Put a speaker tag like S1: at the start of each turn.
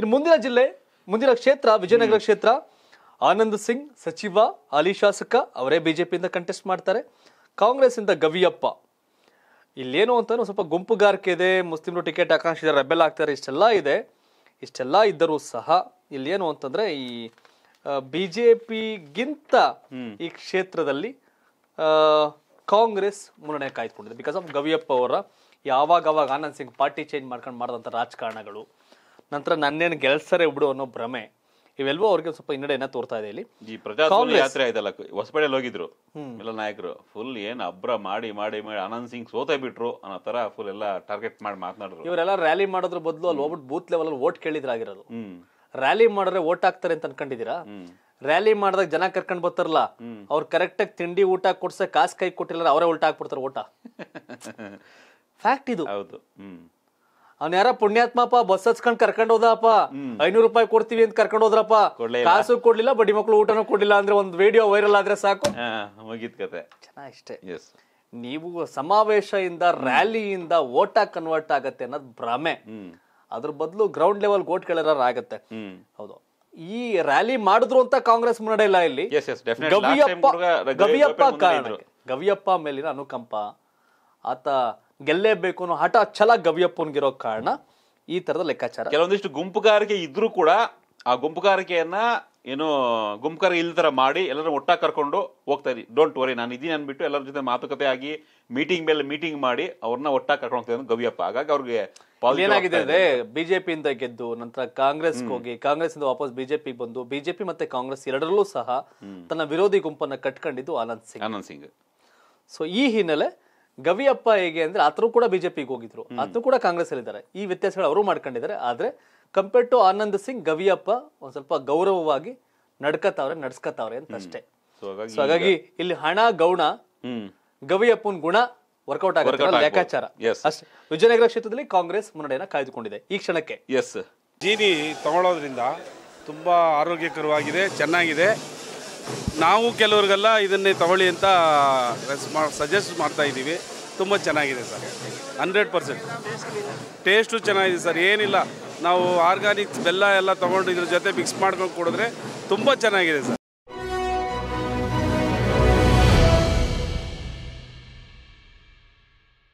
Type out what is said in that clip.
S1: ಇನ್ನು ಮುಂದಿನ ಜಿಲ್ಲೆ ಮುಂದಿನ ಕ್ಷೇತ್ರ ವಿಜಯನಗರ ಕ್ಷೇತ್ರ ಆನಂದ್ ಸಿಂಗ್ ಸಚಿವ ಅಲಿ ಶಾಸಕ ಅವರೇ ಬಿಜೆಪಿಯಿಂದ ಕಂಟೆಸ್ಟ್ ಮಾಡ್ತಾರೆ ಕಾಂಗ್ರೆಸ್ ಇಂದ ಗವಿಯಪ್ಪ ಇಲ್ಲೇನು ಅಂತ ಸ್ವಲ್ಪ ಗುಂಪುಗಾರಿಕೆ ಇದೆ ಮುಸ್ಲಿಮ್ರು ಟಿಕೆಟ್ ಆಕಾಂಕ್ಷಿದಾರೆ ರೆಬೆಲ್ ಆಗ್ತಾರೆ ಇಷ್ಟೆಲ್ಲ ಇದೆ ಇಷ್ಟೆಲ್ಲ ಇದ್ದರೂ ಸಹ ಇಲ್ಲೇನು ಅಂತಂದ್ರೆ ಈ ಬಿಜೆಪಿಗಿಂತ ಈ ಕ್ಷೇತ್ರದಲ್ಲಿ ಕಾಂಗ್ರೆಸ್ ಮುನ್ನಡೆ ಕಾಯ್ದುಕೊಂಡಿದೆ ಬಿಕಾಸ್ ಆಫ್ ಗವಿಯಪ್ಪ ಅವರ ಯಾವಾಗ ಅವಾಗ ಆನಂದ್ ಸಿಂಗ್ ಪಾರ್ಟಿ ಚೇಂಜ್ ಮಾಡ್ಕೊಂಡು ಮಾಡಿದಂಥ ರಾಜಕಾರಣಗಳು ನಂತರ ನನ್ನೇನು ಗೆಲ್ಸರೆ ಬಿಡು ಅನ್ನೋ ಭ್ರಮೆ ಇವೆಲ್ಲವೂ ಅವ್ರಿಗೆ
S2: ಸ್ವಲ್ಪ ಏನೋ ತೋರ್ತಾ ಇದೆ ಇಲ್ಲಿ
S1: ಈ ಯಾತ್ರೆ
S2: ಆಯ್ತಲ್ಲ ಹೊಸಪಡೆಯಲ್ಲಿ ಹೋಗಿದ್ರು ಎಲ್ಲ ನಾಯಕರು ಫುಲ್ ಏನ್ ಅಬ್ರ ಮಾಡಿ ಮಾಡಿ ಮಾಡಿ ಆನಂದ್ ಸಿಂಗ್ ಸೋತೇ ಬಿಟ್ರು ಅನ್ನೋ ತರ ಫುಲ್ ಎಲ್ಲ ಟಾರ್ಗೆಟ್ ಮಾಡಿ ಮಾತನಾಡಿದ್ರು
S1: ಇವರೆಲ್ಲ ರ್ಯಾಲಿ ಮಾಡೋದ್ರ ಬದಲು ಅಲ್ಲಿ ಹೋಗ್ಬಿಟ್ಟು ಬೂತ್ ಲೆವೆಲ್ ಅಲ್ಲಿ ಓಟ್ ಕೇಳಿದ್ರಾಗಿರೋದು ರ್ಯಾಲಿ ಮಾಡಿದ್ರೆ ಓಟ್ ಹಾಕ್ತಾರೆ ಅಂತ ಅನ್ಕೊಂಡಿದ್ದೀರಾ ರ್ಯಾಲಿ ಮಾಡಿದಾಗ ಜನ ಕರ್ಕೊಂಡ್ ಬರ್ತಾರಲ್ಲ ಅವ್ರು ಕರೆಕ್ಟ್ ಆಗಿ ತಿಂಡಿ ಊಟ ಕೊಡ್ಸ ಕಾಸು ಕೈ ಕೊಟ್ಟಿಲ್ಲ ಅವರೇ ಉಲ್ಟಾ ಹಾಕ್ಬಿಡ್ತಾರೆ ಓಟ ಫ್ಯಾಕ್ಟ್ ಇದು ಹೌದು ಅವ್ನ ಯಾರ ಪುಣ್ಯಾತ್ಮಪ್ಪ ಬಸ್ ಹಚ್ಕೊಂಡ್ ಕರ್ಕೊಂಡ್ ಹೋದಪ್ಪ ಐನೂರು ರೂಪಾಯಿ ಕೊಡ್ತೀವಿ ಅಂತ ಕರ್ಕೊಂಡ್ ಹೋದ್ರಪ್ಪ ಕಾಸು ಕೊಡ್ಲಿಲ್ಲ ಬಡಿ ಮಕ್ಳು ಊಟನೂ ಕೊಡ್ಲಿಲ್ಲ ಅಂದ್ರೆ ಒಂದ್ ವಿಡಿಯೋ ವೈರಲ್ ಆದ್ರೆ ಸಾಕು ಮುಗಿದ ಕತೆ ಚೆನ್ನಾಗಿಷ್ಟೇ ಇಷ್ಟೇ ನೀವು ಸಮಾವೇಶದಿಂದ ರ್ಯಾಲಿಯಿಂದ ಓಟ ಕನ್ವರ್ಟ್ ಆಗತ್ತೆ ಅನ್ನೋದ್ ಭ್ರಮೆ ಅದ್ರ ಬದಲು ಗ್ರೌಂಡ್ ಲೆವೆಲ್ ಓಟ್ ಕೇಳರ ಆಗತ್ತೆ ಹೌದು ಈ ರ್ಯಾಲಿ ಮಾಡಿದ್ರು ಅಂತ ಕಾಂಗ್ರೆಸ್ ಮುನ್ನಡೆ ಇಲ್ಲ ಇಲ್ಲಿ ಗವಿಯಪ್ಪ ಗವಿಯಪ್ಪ ಮೇಲಿನ ಅನುಕಂಪ ಆತ ಗೆಲ್ಲೇಬೇಕು ಅನ್ನೋ ಹಠ ಛಲ ಗವಿಯಪ್ಪನಿಗಿರೋ ಕಾರಣ ಈ ತರದ ಲೆಕ್ಕಾಚಾರ
S2: ಕೆಲವೊಂದಿಷ್ಟು ಗುಂಪುಗಾರಿಕೆ ಇದ್ರೂ ಕೂಡ ಆ ಗುಂಪುಗಾರಿಕೆಯನ್ನ ಏನು ಗುಂಪುಗಾರ ತರ ಮಾಡಿ ಎಲ್ಲರೂ ಒಟ್ಟಾಗಿ ಕರ್ಕೊಂಡು ಹೋಗ್ತಾ ಇದ್ದೀನಿ ಡೋಂಟ್ ವರಿ ನಾನು ಇದೀನಿ ಅನ್ಬಿಟ್ಟು ಎಲ್ಲರ ಜೊತೆ ಮಾತುಕತೆ ಆಗಿ ಮೀಟಿಂಗ್ ಮೇಲೆ ಮೀಟಿಂಗ್ ಮಾಡಿ ಅವ್ರನ್ನ ಒಟ್ಟಾಗಿ ಕರ್ಕೊಂಡು ಹೋಗ್ತಾ ಗವಿಯಪ್ಪ ಹಾಗಾಗಿ ಅವ್ರಿಗೆ ಏನಾಗಿದೆ ಅಂದ್ರೆ ಬಿಜೆಪಿಯಿಂದ ಗೆದ್ದು
S1: ನಂತರ ಕಾಂಗ್ರೆಸ್ ಹೋಗಿ ಕಾಂಗ್ರೆಸ್ ಇಂದ ವಾಪಸ್ ಬಿಜೆಪಿ ಬಂದು ಬಿಜೆಪಿ ಮತ್ತೆ ಕಾಂಗ್ರೆಸ್ ಎರಡರಲ್ಲೂ ಸಹ ತನ್ನ ವಿರೋಧಿ ಗುಂಪನ್ನ ಕಟ್ಕೊಂಡಿದ್ದು ಆನಂದ್ ಸಿಂಗ್ ಆನಂದ್ ಸಿಂಗ್ ಸೊ ಈ ಹಿನ್ನೆಲೆ ಗವಿಯಪ್ಪ ಹೇಗೆ ಅಂದ್ರೆ ಆತರು ಕೂಡ ಬಿಜೆಪಿಗೆ ಹೋಗಿದ್ರು ಆತನು ಕೂಡ ಕಾಂಗ್ರೆಸ್ ಅಲ್ಲಿದ್ದಾರೆ ಈ ವ್ಯತ್ಯಾಸಗಳು ಅವರು ಮಾಡ್ಕೊಂಡಿದ್ದಾರೆ ಆದ್ರೆ ಕಂಪೇರ್ ಟು ಆನಂದ್ ಸಿಂಗ್ ಗವಿಯಪ್ಪ ಒಂದ್ ಸ್ವಲ್ಪ ಗೌರವವಾಗಿ ನಡ್ಕತಾವ್ರೆ ನಡ್ಸ್ಕತಾವ್ರೆ ಅಂತ ಅಷ್ಟೇ ಹಾಗಾಗಿ ಇಲ್ಲಿ ಹಣ ಗೌಣ ಗವಿಯಪ್ಪನ ಗುಣ ವರ್ಕೌಟ್ ಆಗುತ್ತೆ ಲೆಕ್ಕಾಚಾರ ಅಷ್ಟೇ ವಿಜಯನಗರ ಕ್ಷೇತ್ರದಲ್ಲಿ ಕಾಂಗ್ರೆಸ್ ಮುನ್ನಡೆಯನ್ನ ಕಾಯ್ದುಕೊಂಡಿದೆ ಈ ಕ್ಷಣಕ್ಕೆ
S2: ಎಸ್ ಜೀನಿ ತಗೊಳ್ಳೋದ್ರಿಂದ ತುಂಬಾ ಆರೋಗ್ಯಕರವಾಗಿದೆ ಚೆನ್ನಾಗಿದೆ ನಾವು ಕೆಲವ್ರಿಗೆಲ್ಲ ಇದನ್ನೇ ತಗೊಳ್ಳಿ ಅಂತ ರೆಸ್ ಸಜೆಸ್ಟ್ ಮಾಡ್ತಾ ಇದ್ದೀವಿ ತುಂಬ ಚೆನ್ನಾಗಿದೆ ಸರ್ ಹಂಡ್ರೆಡ್ ಪರ್ಸೆಂಟ್ ಟೇಸ್ಟು ಚೆನ್ನಾಗಿದೆ ಸರ್ ಏನಿಲ್ಲ ನಾವು ಆರ್ಗ್ಯಾನಿಕ್ ಬೆಲ್ಲ ಎಲ್ಲ ತೊಗೊಂಡು ಇದ್ರ ಜೊತೆ ಮಿಕ್ಸ್ ಮಾಡ್ಕೊಂಡು ಕುಡಿದ್ರೆ ತುಂಬ ಚೆನ್ನಾಗಿದೆ ಸರ್